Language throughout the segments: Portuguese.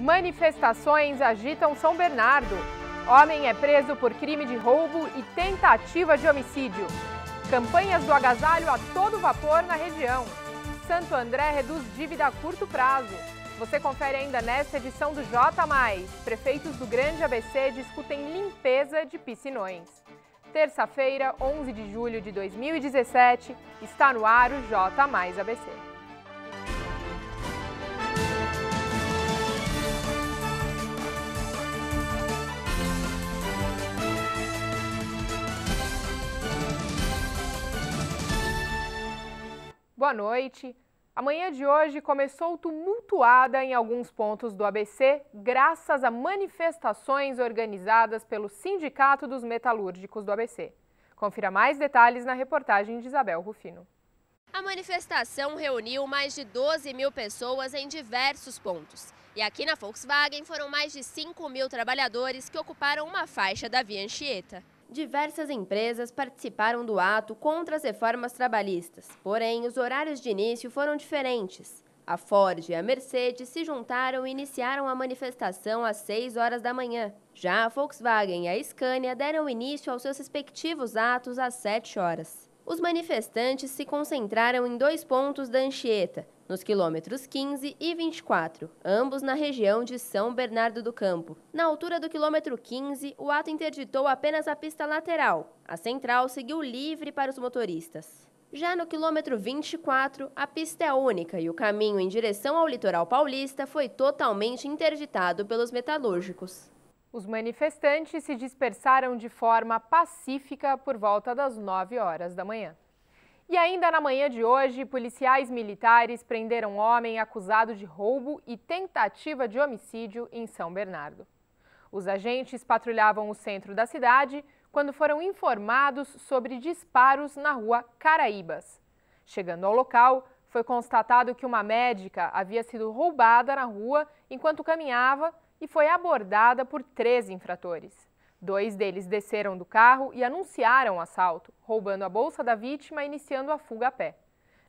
Manifestações agitam São Bernardo. Homem é preso por crime de roubo e tentativa de homicídio. Campanhas do agasalho a todo vapor na região. Santo André reduz dívida a curto prazo. Você confere ainda nesta edição do J. Prefeitos do Grande ABC discutem limpeza de piscinões. Terça-feira, 11 de julho de 2017, está no ar o J. ABC. Boa noite. A manhã de hoje começou tumultuada em alguns pontos do ABC, graças a manifestações organizadas pelo Sindicato dos Metalúrgicos do ABC. Confira mais detalhes na reportagem de Isabel Rufino. A manifestação reuniu mais de 12 mil pessoas em diversos pontos. E aqui na Volkswagen foram mais de 5 mil trabalhadores que ocuparam uma faixa da Via Anchieta. Diversas empresas participaram do ato contra as reformas trabalhistas, porém os horários de início foram diferentes. A Ford e a Mercedes se juntaram e iniciaram a manifestação às 6 horas da manhã. Já a Volkswagen e a Scania deram início aos seus respectivos atos às 7 horas. Os manifestantes se concentraram em dois pontos da Anchieta, nos quilômetros 15 e 24, ambos na região de São Bernardo do Campo. Na altura do quilômetro 15, o ato interditou apenas a pista lateral. A central seguiu livre para os motoristas. Já no quilômetro 24, a pista é única e o caminho em direção ao litoral paulista foi totalmente interditado pelos metalúrgicos. Os manifestantes se dispersaram de forma pacífica por volta das 9 horas da manhã. E ainda na manhã de hoje, policiais militares prenderam um homem acusado de roubo e tentativa de homicídio em São Bernardo. Os agentes patrulhavam o centro da cidade quando foram informados sobre disparos na rua Caraíbas. Chegando ao local, foi constatado que uma médica havia sido roubada na rua enquanto caminhava e foi abordada por três infratores. Dois deles desceram do carro e anunciaram o assalto, roubando a bolsa da vítima e iniciando a fuga a pé.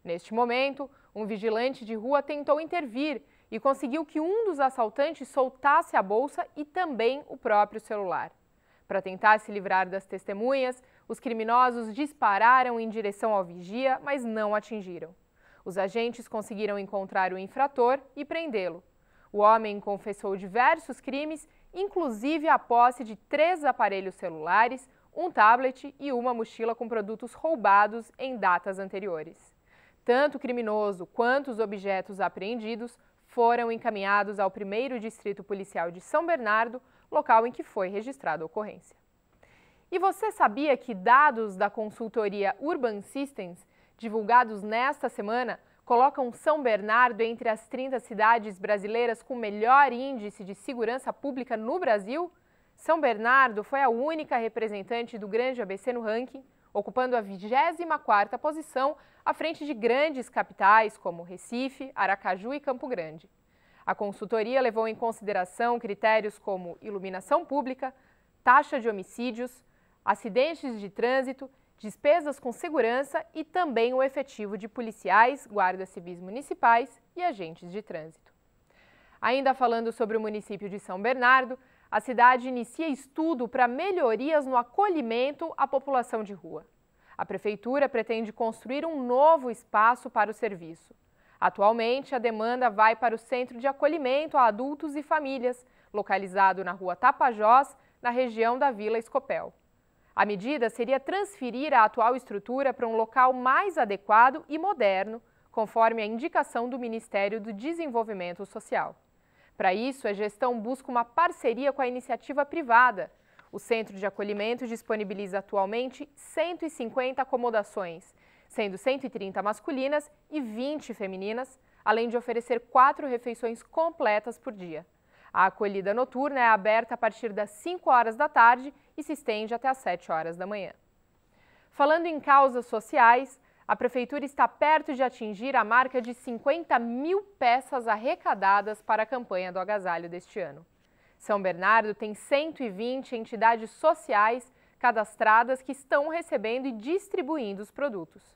Neste momento, um vigilante de rua tentou intervir e conseguiu que um dos assaltantes soltasse a bolsa e também o próprio celular. Para tentar se livrar das testemunhas, os criminosos dispararam em direção ao vigia, mas não atingiram. Os agentes conseguiram encontrar o infrator e prendê-lo. O homem confessou diversos crimes, inclusive a posse de três aparelhos celulares, um tablet e uma mochila com produtos roubados em datas anteriores. Tanto o criminoso quanto os objetos apreendidos foram encaminhados ao primeiro Distrito Policial de São Bernardo, local em que foi registrada a ocorrência. E você sabia que dados da consultoria Urban Systems, divulgados nesta semana, colocam São Bernardo entre as 30 cidades brasileiras com melhor índice de segurança pública no Brasil, São Bernardo foi a única representante do Grande ABC no ranking, ocupando a 24ª posição à frente de grandes capitais como Recife, Aracaju e Campo Grande. A consultoria levou em consideração critérios como iluminação pública, taxa de homicídios, acidentes de trânsito despesas com segurança e também o efetivo de policiais, guardas civis municipais e agentes de trânsito. Ainda falando sobre o município de São Bernardo, a cidade inicia estudo para melhorias no acolhimento à população de rua. A prefeitura pretende construir um novo espaço para o serviço. Atualmente, a demanda vai para o Centro de Acolhimento a Adultos e Famílias, localizado na rua Tapajós, na região da Vila Escopel. A medida seria transferir a atual estrutura para um local mais adequado e moderno, conforme a indicação do Ministério do Desenvolvimento Social. Para isso, a gestão busca uma parceria com a iniciativa privada. O centro de acolhimento disponibiliza atualmente 150 acomodações, sendo 130 masculinas e 20 femininas, além de oferecer quatro refeições completas por dia. A acolhida noturna é aberta a partir das 5 horas da tarde e se estende até às 7 horas da manhã. Falando em causas sociais, a Prefeitura está perto de atingir a marca de 50 mil peças arrecadadas para a campanha do agasalho deste ano. São Bernardo tem 120 entidades sociais cadastradas que estão recebendo e distribuindo os produtos.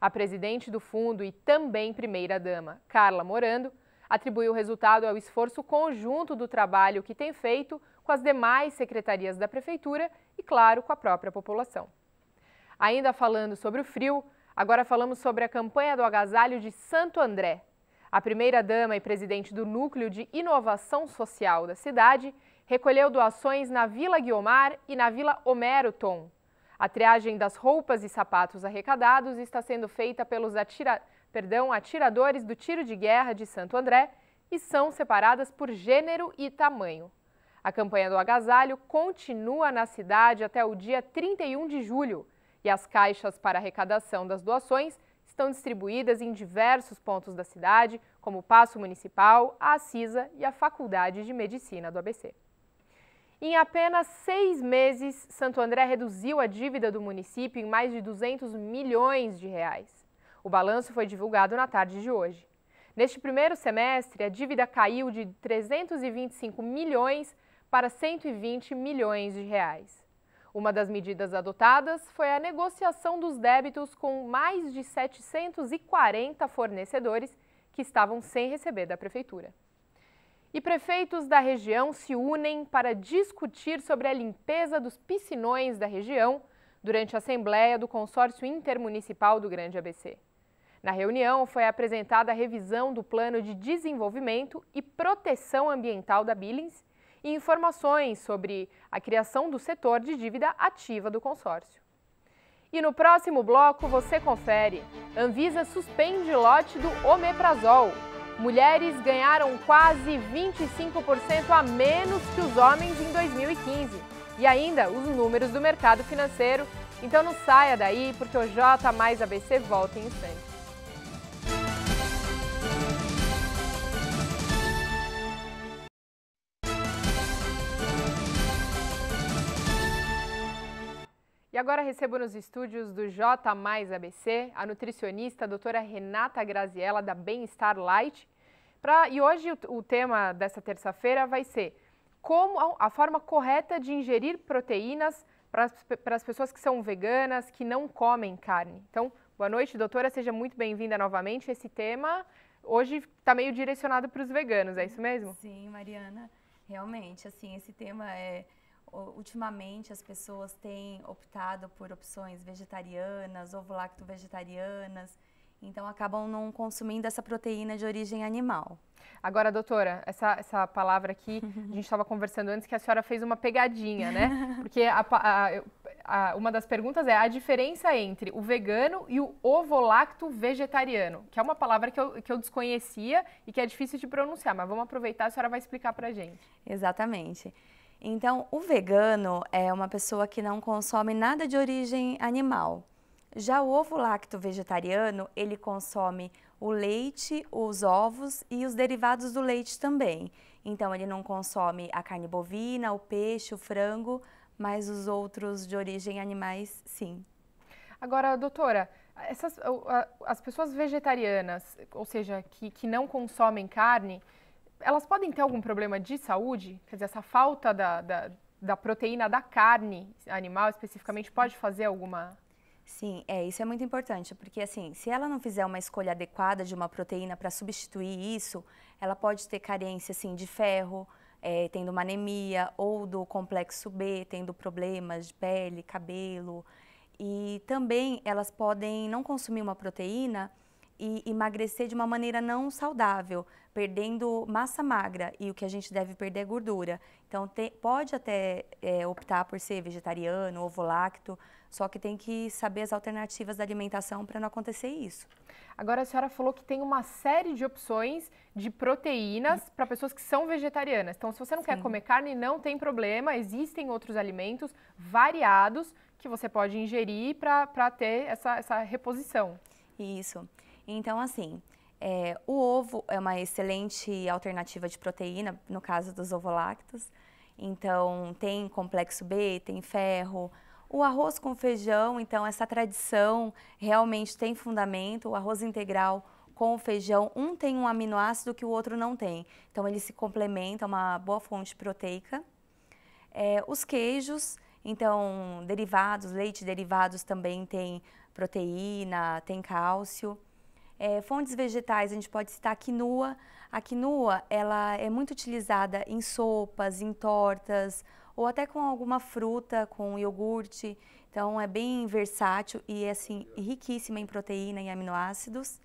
A presidente do fundo e também primeira-dama, Carla Morando, atribui o resultado ao esforço conjunto do trabalho que tem feito com as demais secretarias da Prefeitura e, claro, com a própria população. Ainda falando sobre o frio, agora falamos sobre a campanha do agasalho de Santo André. A primeira-dama e presidente do Núcleo de Inovação Social da cidade recolheu doações na Vila Guiomar e na Vila Homero Tom. A triagem das roupas e sapatos arrecadados está sendo feita pelos atiradores perdão, atiradores do tiro de guerra de Santo André e são separadas por gênero e tamanho. A campanha do agasalho continua na cidade até o dia 31 de julho e as caixas para arrecadação das doações estão distribuídas em diversos pontos da cidade, como o Paço Municipal, a Assisa e a Faculdade de Medicina do ABC. Em apenas seis meses, Santo André reduziu a dívida do município em mais de 200 milhões de reais. O balanço foi divulgado na tarde de hoje. Neste primeiro semestre, a dívida caiu de 325 milhões para 120 milhões de reais. Uma das medidas adotadas foi a negociação dos débitos com mais de 740 fornecedores que estavam sem receber da prefeitura. E prefeitos da região se unem para discutir sobre a limpeza dos piscinões da região durante a Assembleia do Consórcio Intermunicipal do Grande ABC. Na reunião foi apresentada a revisão do Plano de Desenvolvimento e Proteção Ambiental da Billings e informações sobre a criação do setor de dívida ativa do consórcio. E no próximo bloco você confere. Anvisa suspende lote do omeprazol. Mulheres ganharam quase 25% a menos que os homens em 2015. E ainda os números do mercado financeiro. Então não saia daí, porque o J mais ABC volta em instantes. agora recebo nos estúdios do J Mais ABC a nutricionista a doutora Renata Graziella da Bem-Estar Light. Pra, e hoje o, o tema dessa terça-feira vai ser como a forma correta de ingerir proteínas para as pessoas que são veganas, que não comem carne. Então, boa noite, doutora, seja muito bem-vinda novamente. Esse tema hoje está meio direcionado para os veganos, é isso mesmo? Sim, Mariana, realmente, assim, esse tema é ultimamente as pessoas têm optado por opções vegetarianas, ovo lacto vegetarianas, então acabam não consumindo essa proteína de origem animal. Agora, doutora, essa, essa palavra aqui, a gente estava conversando antes que a senhora fez uma pegadinha, né? Porque a, a, a, uma das perguntas é a diferença entre o vegano e o ovolacto vegetariano, que é uma palavra que eu, que eu desconhecia e que é difícil de pronunciar, mas vamos aproveitar, a senhora vai explicar a gente. Exatamente. Então, o vegano é uma pessoa que não consome nada de origem animal. Já o ovo lacto vegetariano, ele consome o leite, os ovos e os derivados do leite também. Então, ele não consome a carne bovina, o peixe, o frango, mas os outros de origem animais, sim. Agora, doutora, essas, as pessoas vegetarianas, ou seja, que, que não consomem carne, elas podem ter algum problema de saúde? Quer dizer, essa falta da, da, da proteína da carne animal especificamente pode fazer alguma Sim, é, isso é muito importante, porque assim, se ela não fizer uma escolha adequada de uma proteína para substituir isso, ela pode ter carência assim, de ferro, é, tendo uma anemia, ou do complexo B, tendo problemas de pele, cabelo. E também elas podem não consumir uma proteína e emagrecer de uma maneira não saudável, perdendo massa magra e o que a gente deve perder é gordura. Então te, pode até é, optar por ser vegetariano, ovo lacto, só que tem que saber as alternativas da alimentação para não acontecer isso. Agora a senhora falou que tem uma série de opções de proteínas para pessoas que são vegetarianas. Então se você não Sim. quer comer carne, não tem problema, existem outros alimentos variados que você pode ingerir para ter essa, essa reposição. Isso. Então, assim, é, o ovo é uma excelente alternativa de proteína, no caso dos ovolactos. Então, tem complexo B, tem ferro. O arroz com feijão, então, essa tradição realmente tem fundamento. O arroz integral com o feijão, um tem um aminoácido que o outro não tem. Então, ele se complementa, é uma boa fonte proteica. É, os queijos, então, derivados, leite derivados também tem proteína, tem cálcio. É, fontes vegetais, a gente pode citar a quinua. A quinua, ela é muito utilizada em sopas, em tortas, ou até com alguma fruta, com iogurte. Então, é bem versátil e, assim, riquíssima em proteína e aminoácidos.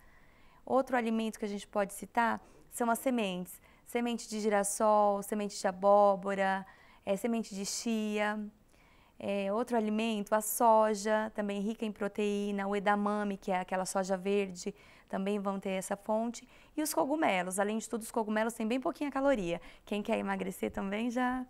Outro alimento que a gente pode citar são as sementes. Semente de girassol, semente de abóbora, é, semente de chia, é, outro alimento, a soja, também rica em proteína, o edamame, que é aquela soja verde, também vão ter essa fonte. E os cogumelos, além de tudo, os cogumelos têm bem pouquinha caloria. Quem quer emagrecer também já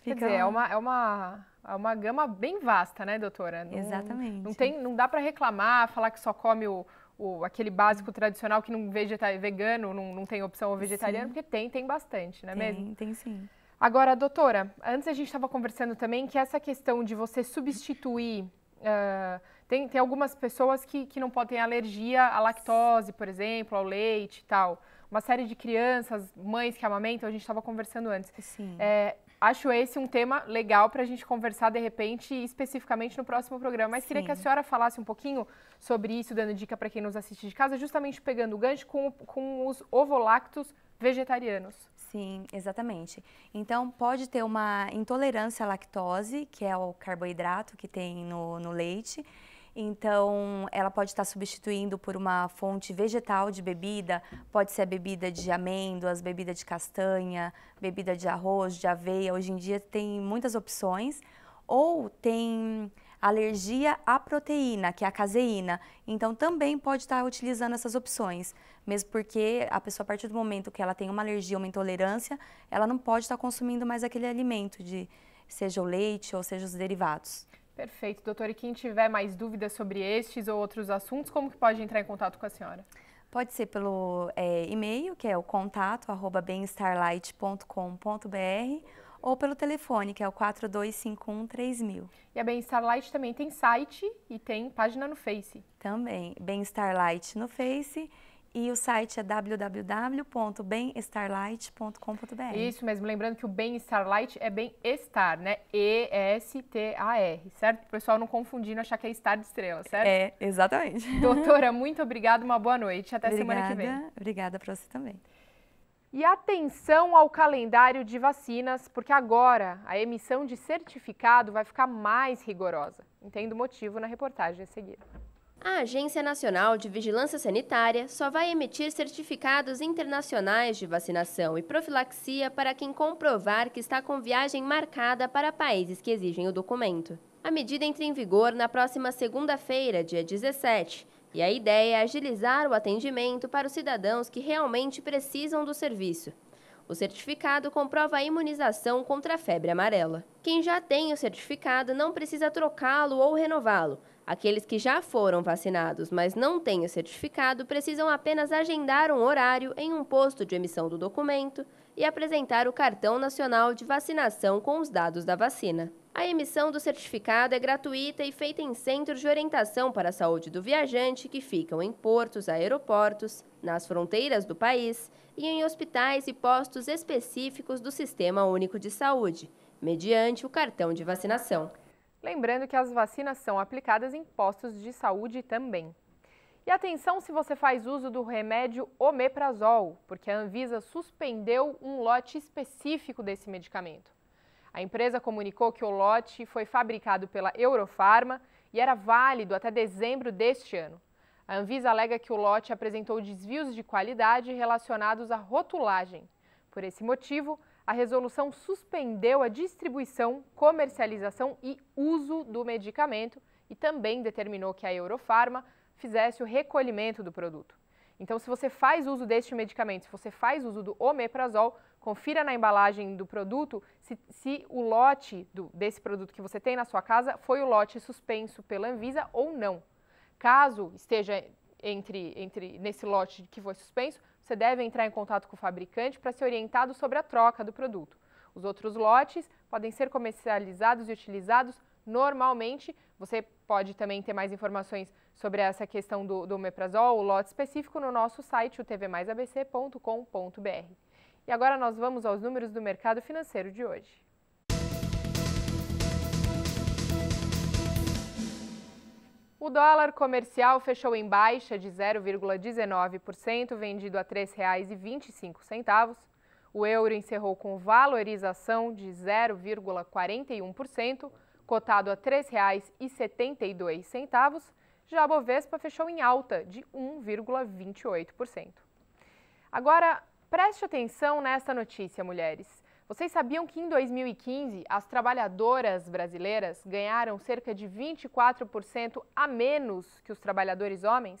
fica... Quer dizer, é uma, é uma, é uma gama bem vasta, né, doutora? Não, Exatamente. Não, tem, não dá para reclamar, falar que só come o, o, aquele básico tradicional que não vegeta, vegano não, não tem opção ou vegetariano, sim. porque tem, tem bastante, não é tem, mesmo? Tem, sim. Agora, doutora, antes a gente estava conversando também que essa questão de você substituir. Uh, tem, tem algumas pessoas que, que não podem ter alergia à lactose, por exemplo, ao leite e tal. Uma série de crianças, mães que amamentam, a gente estava conversando antes. Sim. É, acho esse um tema legal para a gente conversar de repente, especificamente no próximo programa. Mas Sim. queria que a senhora falasse um pouquinho sobre isso, dando dica para quem nos assiste de casa, justamente pegando o gancho com, com os ovolactos vegetarianos. Sim, exatamente. Então, pode ter uma intolerância à lactose, que é o carboidrato que tem no, no leite. Então, ela pode estar substituindo por uma fonte vegetal de bebida, pode ser a bebida de amêndoas, bebida de castanha, bebida de arroz, de aveia. Hoje em dia tem muitas opções. Ou tem alergia à proteína, que é a caseína. Então, também pode estar utilizando essas opções, mesmo porque a pessoa, a partir do momento que ela tem uma alergia, uma intolerância, ela não pode estar consumindo mais aquele alimento, de, seja o leite ou seja os derivados. Perfeito, doutora. E quem tiver mais dúvidas sobre estes ou outros assuntos, como que pode entrar em contato com a senhora? Pode ser pelo é, e-mail, que é o contato, arroba ou pelo telefone, que é o 4251 3000. E a Bem-Estar Light também tem site e tem página no Face. Também, Bem-Estar Light no Face e o site é www.bemestarlight.com.br. Isso mesmo, lembrando que o Bem-Estar Light é bem-estar, né? E-S-T-A-R, certo? O pessoal não confundindo, achar que é estar de estrela, certo? É, exatamente. Doutora, muito obrigada, uma boa noite. Até obrigada, semana que vem. Obrigada para você também. E atenção ao calendário de vacinas, porque agora a emissão de certificado vai ficar mais rigorosa. Entendo o motivo na reportagem a seguir. A Agência Nacional de Vigilância Sanitária só vai emitir certificados internacionais de vacinação e profilaxia para quem comprovar que está com viagem marcada para países que exigem o documento. A medida entra em vigor na próxima segunda-feira, dia 17, e a ideia é agilizar o atendimento para os cidadãos que realmente precisam do serviço. O certificado comprova a imunização contra a febre amarela. Quem já tem o certificado não precisa trocá-lo ou renová-lo. Aqueles que já foram vacinados, mas não têm o certificado, precisam apenas agendar um horário em um posto de emissão do documento, e apresentar o cartão nacional de vacinação com os dados da vacina. A emissão do certificado é gratuita e feita em centros de orientação para a saúde do viajante que ficam em portos, aeroportos, nas fronteiras do país e em hospitais e postos específicos do Sistema Único de Saúde, mediante o cartão de vacinação. Lembrando que as vacinas são aplicadas em postos de saúde também. E atenção se você faz uso do remédio omeprazol, porque a Anvisa suspendeu um lote específico desse medicamento. A empresa comunicou que o lote foi fabricado pela Eurofarma e era válido até dezembro deste ano. A Anvisa alega que o lote apresentou desvios de qualidade relacionados à rotulagem. Por esse motivo, a resolução suspendeu a distribuição, comercialização e uso do medicamento e também determinou que a Eurofarma fizesse o recolhimento do produto. Então, se você faz uso deste medicamento, se você faz uso do omeprazol, confira na embalagem do produto se, se o lote do, desse produto que você tem na sua casa foi o lote suspenso pela Anvisa ou não. Caso esteja entre, entre nesse lote que foi suspenso, você deve entrar em contato com o fabricante para ser orientado sobre a troca do produto. Os outros lotes podem ser comercializados e utilizados normalmente. Você pode também ter mais informações sobre essa questão do, do omeprazol, o lote específico no nosso site, o tvmaisabc.com.br. E agora nós vamos aos números do mercado financeiro de hoje. O dólar comercial fechou em baixa de 0,19%, vendido a R$ 3,25. O euro encerrou com valorização de 0,41%, cotado a R$ 3,72 já a Bovespa fechou em alta de 1,28%. Agora, preste atenção nesta notícia, mulheres. Vocês sabiam que em 2015 as trabalhadoras brasileiras ganharam cerca de 24% a menos que os trabalhadores homens?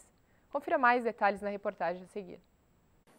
Confira mais detalhes na reportagem a seguir.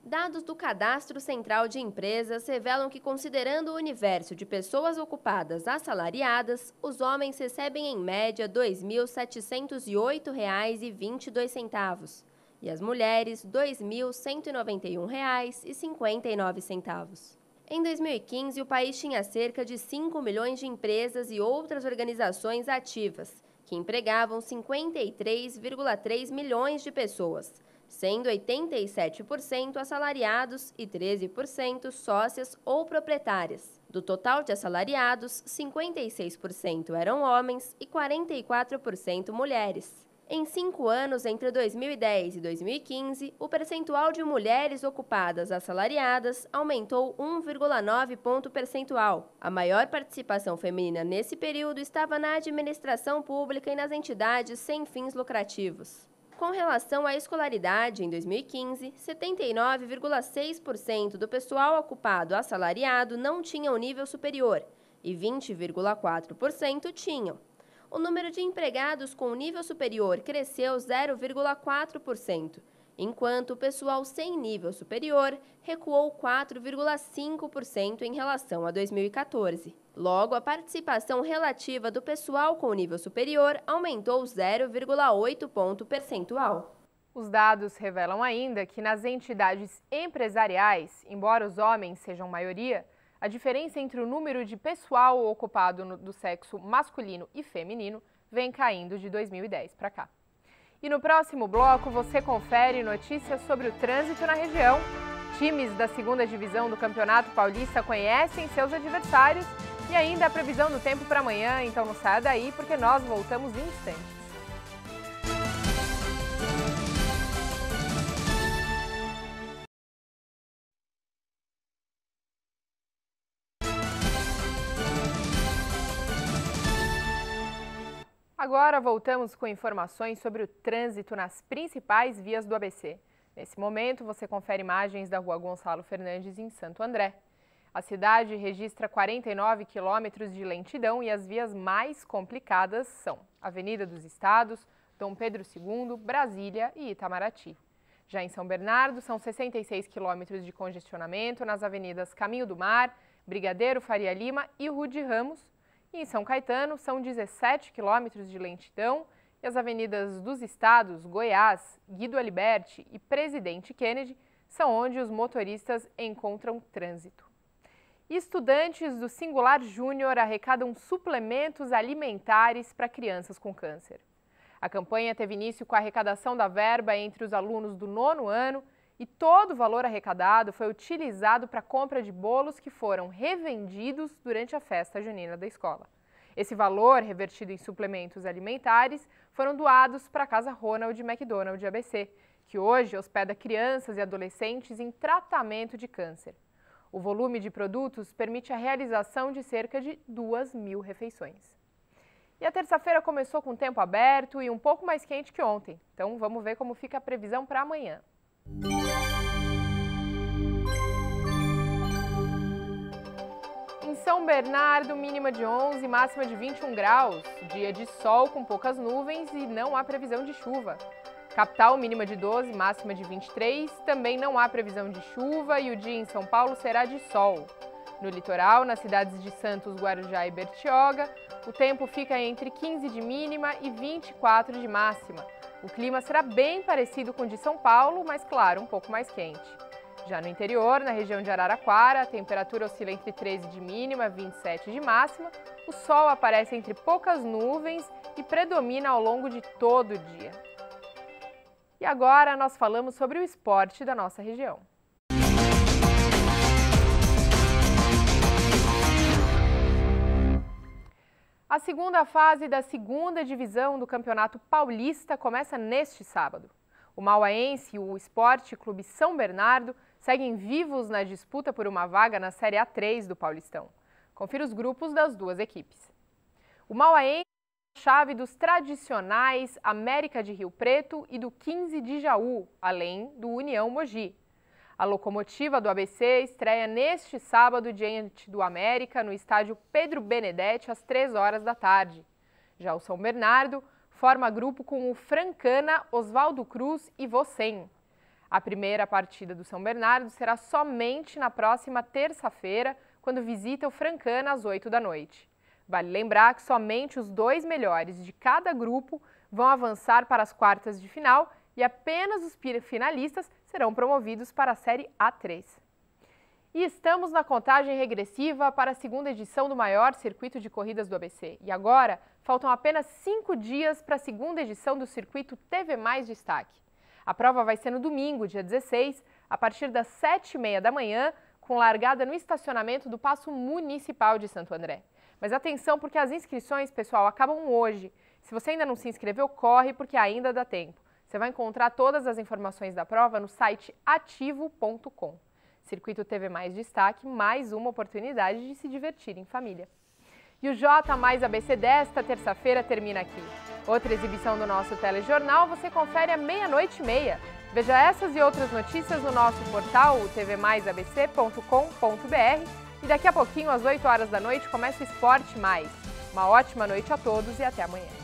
Dados do Cadastro Central de Empresas revelam que, considerando o universo de pessoas ocupadas assalariadas, os homens recebem em média R$ 2.708,22 e as mulheres R$ 2.191,59. Em 2015, o país tinha cerca de 5 milhões de empresas e outras organizações ativas, que empregavam 53,3 milhões de pessoas sendo 87% assalariados e 13% sócias ou proprietárias. Do total de assalariados, 56% eram homens e 44% mulheres. Em cinco anos, entre 2010 e 2015, o percentual de mulheres ocupadas assalariadas aumentou 1,9 ponto percentual. A maior participação feminina nesse período estava na administração pública e nas entidades sem fins lucrativos. Com relação à escolaridade, em 2015, 79,6% do pessoal ocupado assalariado não tinha o um nível superior e 20,4% tinham. O número de empregados com nível superior cresceu 0,4%, enquanto o pessoal sem nível superior recuou 4,5% em relação a 2014. Logo, a participação relativa do pessoal com nível superior aumentou 0,8 ponto percentual. Os dados revelam ainda que nas entidades empresariais, embora os homens sejam maioria, a diferença entre o número de pessoal ocupado no, do sexo masculino e feminino vem caindo de 2010 para cá. E no próximo bloco você confere notícias sobre o trânsito na região. Times da segunda divisão do Campeonato Paulista conhecem seus adversários e ainda a previsão do tempo para amanhã, então não saia daí porque nós voltamos em instantes. Agora voltamos com informações sobre o trânsito nas principais vias do ABC. Nesse momento, você confere imagens da rua Gonçalo Fernandes, em Santo André. A cidade registra 49 quilômetros de lentidão e as vias mais complicadas são Avenida dos Estados, Dom Pedro II, Brasília e Itamaraty. Já em São Bernardo, são 66 quilômetros de congestionamento nas avenidas Caminho do Mar, Brigadeiro Faria Lima e Rude Ramos. E em São Caetano, são 17 quilômetros de lentidão e as avenidas dos estados Goiás, Guido Aliberti e Presidente Kennedy são onde os motoristas encontram trânsito. Estudantes do Singular Júnior arrecadam suplementos alimentares para crianças com câncer. A campanha teve início com a arrecadação da verba entre os alunos do nono ano e todo o valor arrecadado foi utilizado para a compra de bolos que foram revendidos durante a festa junina da escola. Esse valor, revertido em suplementos alimentares, foram doados para a Casa Ronald McDonald ABC, que hoje hospeda crianças e adolescentes em tratamento de câncer. O volume de produtos permite a realização de cerca de 2 mil refeições. E a terça-feira começou com tempo aberto e um pouco mais quente que ontem. Então vamos ver como fica a previsão para amanhã. Em São Bernardo, mínima de 11, máxima de 21 graus. Dia de sol com poucas nuvens e não há previsão de chuva. Capital, mínima de 12, máxima de 23. Também não há previsão de chuva e o dia em São Paulo será de sol. No litoral, nas cidades de Santos, Guarujá e Bertioga, o tempo fica entre 15 de mínima e 24 de máxima. O clima será bem parecido com o de São Paulo, mas claro, um pouco mais quente. Já no interior, na região de Araraquara, a temperatura oscila entre 13 de mínima e 27 de máxima. O sol aparece entre poucas nuvens e predomina ao longo de todo o dia. E agora nós falamos sobre o esporte da nossa região. A segunda fase da segunda divisão do Campeonato Paulista começa neste sábado. O Mauaense e o Esporte Clube São Bernardo seguem vivos na disputa por uma vaga na Série A3 do Paulistão. Confira os grupos das duas equipes. O Mauaense chave dos tradicionais América de Rio Preto e do 15 de Jaú, além do União Mogi. A locomotiva do ABC estreia neste sábado diante do América no estádio Pedro Benedetti às 3 horas da tarde. Já o São Bernardo forma grupo com o Francana, Oswaldo Cruz e Vossen. A primeira partida do São Bernardo será somente na próxima terça-feira, quando visita o Francana às 8 da noite. Vale lembrar que somente os dois melhores de cada grupo vão avançar para as quartas de final e apenas os finalistas serão promovidos para a Série A3. E estamos na contagem regressiva para a segunda edição do maior circuito de corridas do ABC. E agora faltam apenas cinco dias para a segunda edição do circuito TV Mais Destaque. A prova vai ser no domingo, dia 16, a partir das 7h30 da manhã, com largada no estacionamento do Paço Municipal de Santo André. Mas atenção, porque as inscrições, pessoal, acabam hoje. Se você ainda não se inscreveu, corre, porque ainda dá tempo. Você vai encontrar todas as informações da prova no site ativo.com. Circuito TV Mais Destaque, mais uma oportunidade de se divertir em família. E o J mais ABC desta terça-feira termina aqui. Outra exibição do nosso telejornal você confere à meia-noite e meia. Veja essas e outras notícias no nosso portal tvmaisabc.com.br e daqui a pouquinho, às 8 horas da noite, começa o Esporte Mais. Uma ótima noite a todos e até amanhã.